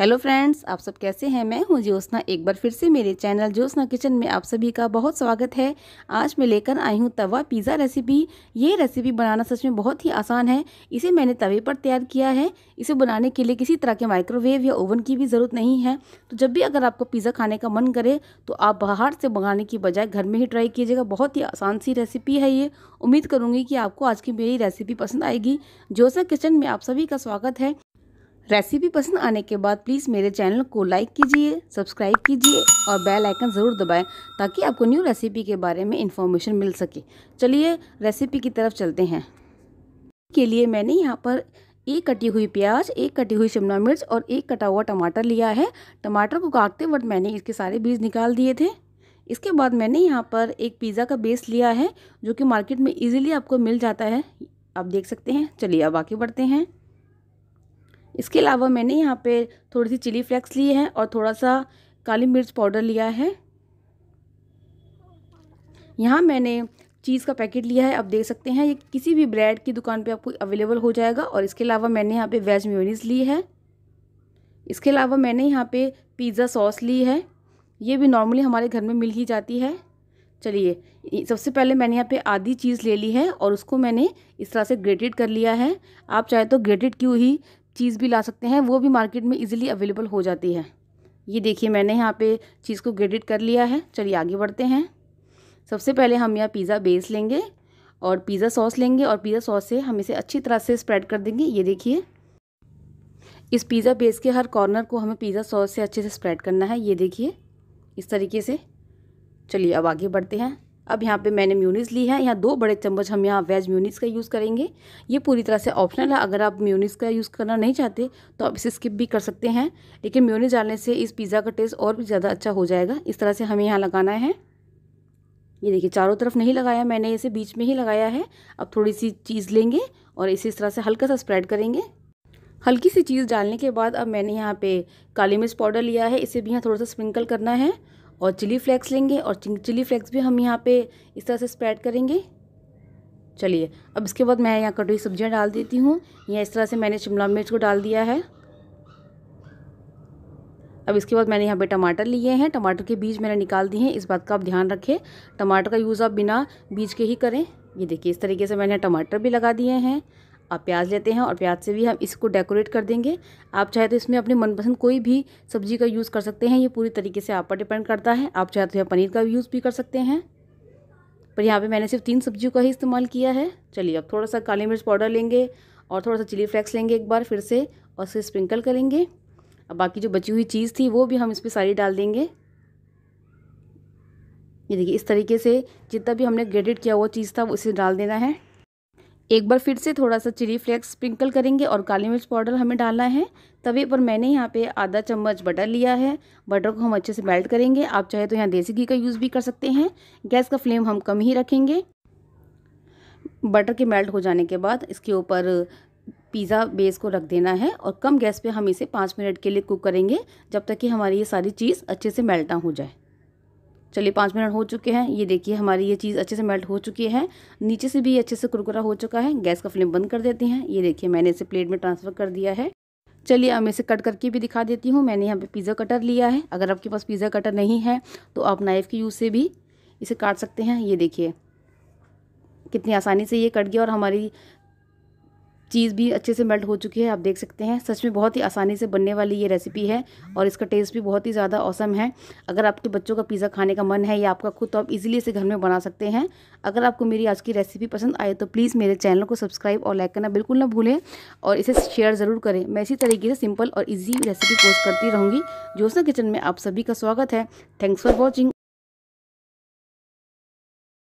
hello friends आप सब कैसे हैं मैं हूं ज्योत्ना एक बार फिर से मेरे चैनल ज्योत्ना किचन में आप सभी का बहुत स्वागत है आज मैं लेकर आई हूं तवा पिज़्ज़ा रेसिपी ये रेसिपी बनाना सच में बहुत ही आसान है इसे मैंने तवे पर तैयार किया है इसे बनाने के लिए किसी तरह के माइक्रोवेव या ओवन की भी ज़रूरत नहीं है तो जब भी अगर आपको पिज़्ज़ा खाने का मन करे तो आप बाहर से मंगाने की बजाय घर में ही ट्राई कीजिएगा बहुत ही आसान सी रेसिपी है ये उम्मीद करूँगी कि आपको आज की मेरी रेसिपी पसंद आएगी ज्योत्ना किचन में आप सभी का स्वागत है रेसिपी पसंद आने के बाद प्लीज़ मेरे चैनल को लाइक कीजिए सब्सक्राइब कीजिए और बेल आइकन ज़रूर दबाएं ताकि आपको न्यू रेसिपी के बारे में इन्फॉर्मेशन मिल सके चलिए रेसिपी की तरफ चलते हैं के लिए मैंने यहाँ पर एक कटी हुई प्याज एक कटी हुई शिमला मिर्च और एक कटा हुआ टमाटर लिया है टमाटर को काटते वक्त मैंने इसके सारे बीज निकाल दिए थे इसके बाद मैंने यहाँ पर एक पिज़्ज़ा का बेस लिया है जो कि मार्केट में ईज़िली आपको मिल जाता है आप देख सकते हैं चलिए अब आगे बढ़ते हैं इसके अलावा मैंने यहाँ पे थोड़ी सी चिली फ्लेक्स ली हैं और थोड़ा सा काली मिर्च पाउडर लिया है यहाँ मैंने चीज़ का पैकेट लिया है आप देख सकते हैं ये किसी भी ब्रेड की दुकान पे आपको अवेलेबल हो जाएगा और इसके अलावा मैंने यहाँ पे वेज म्योनीस ली है इसके अलावा मैंने यहाँ पे पिज़्ज़ा सॉस ली है ये भी नॉर्मली हमारे घर में मिल ही जाती है चलिए सबसे पहले मैंने यहाँ पे आधी चीज़ ले ली है और उसको मैंने इस तरह से ग्रेटेड कर लिया है आप चाहे तो ग्रेटेड क्यों ही चीज़ भी ला सकते हैं वो भी मार्केट में इजीली अवेलेबल हो जाती है ये देखिए मैंने यहाँ पे चीज़ को ग्रेडिट कर लिया है चलिए आगे बढ़ते हैं सबसे पहले हम यहाँ पिज़्ज़ा बेस लेंगे और पिज़्ज़ा सॉस लेंगे और पिज़्ज़ा सॉस से हम इसे अच्छी तरह से स्प्रेड कर देंगे ये देखिए इस पिज़्ज़ा बेस के हर कॉर्नर को हमें पिज़्ज़ा सॉस से अच्छे से स्प्रेड करना है ये देखिए इस तरीके से चलिए अब आगे बढ़ते हैं अब यहाँ पे मैंने म्यूनिस ली है यहाँ दो बड़े चम्मच हम यहाँ वेज म्यूनिस का यूज़ करेंगे ये पूरी तरह से ऑप्शनल है अगर आप म्यूनिस का यूज़ करना नहीं चाहते तो आप इसे स्किप भी कर सकते हैं लेकिन म्यूनीस डालने से इस पिज़्ज़ा का टेस्ट और भी ज़्यादा अच्छा हो जाएगा इस तरह से हमें यहाँ लगाना है ये देखिए चारों तरफ नहीं लगाया मैंने इसे बीच में ही लगाया है अब थोड़ी सी चीज़ लेंगे और इसे इस तरह से हल्का सा स्प्रेड करेंगे हल्की सी चीज़ डालने के बाद अब मैंने यहाँ पे काली मिर्च पाउडर लिया है इसे भी यहाँ थोड़ा सा स्प्रिंकल करना है और चिली फ्लेक्स लेंगे और चिली फ्लेक्स भी हम यहाँ पे इस तरह से स्प्रेड करेंगे चलिए अब इसके बाद मैं यहाँ कटोरी सब्जियाँ डाल देती हूँ यहाँ इस तरह से मैंने शिमला मिर्च को डाल दिया है अब इसके बाद मैंने यहाँ पे टमाटर लिए हैं टमाटर के बीज मैंने निकाल दिए हैं इस बात का आप ध्यान रखें टमाटर का यूज़ आप बिना बीज के ही करें ये देखिए इस तरीके से मैंने टमाटर भी लगा दिए हैं आप प्याज लेते हैं और प्याज से भी हम इसको डेकोरेट कर देंगे आप चाहे तो इसमें अपने मनपसंद कोई भी सब्जी का यूज़ कर सकते हैं ये पूरी तरीके से आप पर डिपेंड करता है आप चाहे तो यहाँ पनीर का यूज़ भी कर सकते हैं पर यहाँ पे मैंने सिर्फ तीन सब्जियों का ही इस्तेमाल किया है चलिए अब थोड़ा सा काली मिर्च पाउडर लेंगे और थोड़ा सा चिली फ्लैक्स लेंगे एक बार फिर से और उसे स्प्रिंकल करेंगे अब बाकी जो बची हुई चीज़ थी वो भी हम इस पर सारी डाल देंगे ये देखिए इस तरीके से जितना भी हमने ग्रेडेड किया हुआ चीज़ था उसे डाल देना है एक बार फिर से थोड़ा सा चिली फ्लेक्स स्प्रिंकल करेंगे और काली मिर्च पाउडर हमें डालना है तवे पर मैंने यहाँ पे आधा चम्मच बटर लिया है बटर को हम अच्छे से मेल्ट करेंगे आप चाहे तो यहाँ देसी घी का यूज़ भी कर सकते हैं गैस का फ्लेम हम कम ही रखेंगे बटर के मेल्ट हो जाने के बाद इसके ऊपर पिज़्ज़ा बेस को रख देना है और कम गैस पे हम इसे पाँच मिनट के लिए कुक करेंगे जब तक कि हमारी ये सारी चीज़ अच्छे से मेल्ट ना हो जाए चलिए पाँच मिनट हो चुके हैं ये देखिए हमारी ये चीज़ अच्छे से मेल्ट हो चुकी है नीचे से भी अच्छे से कुरकुरा हो चुका है गैस का फ्लेम बंद कर देते हैं ये देखिए मैंने इसे प्लेट में ट्रांसफ़र कर दिया है चलिए अब मैं इसे कट करके भी दिखा देती हूँ मैंने यहाँ पे पिज़्ज़ा कटर लिया है अगर आपके पास पिज़्ज़ा कटर नहीं है तो आप नाइफ़ के यूज़ से भी इसे काट सकते हैं ये देखिए कितनी आसानी से ये कट गया और हमारी चीज़ भी अच्छे से मेल्ट हो चुकी है आप देख सकते हैं सच में बहुत ही आसानी से बनने वाली ये रेसिपी है और इसका टेस्ट भी बहुत ही ज़्यादा औसम है अगर आपके बच्चों का पिज़्ज़ा खाने का मन है या आपका खुद तो आप इजीली इसे घर में बना सकते हैं अगर आपको मेरी आज की रेसिपी पसंद आए तो प्लीज़ मेरे चैनल को सब्सक्राइब और लाइक करना बिल्कुल ना भूलें और इसे शेयर ज़रूर करें मैं इसी तरीके से सिंपल और ईजी रेसिपी पोस्ट करती रहूँगी जोसा किचन में आप सभी का स्वागत है थैंक्स फॉर वॉचिंग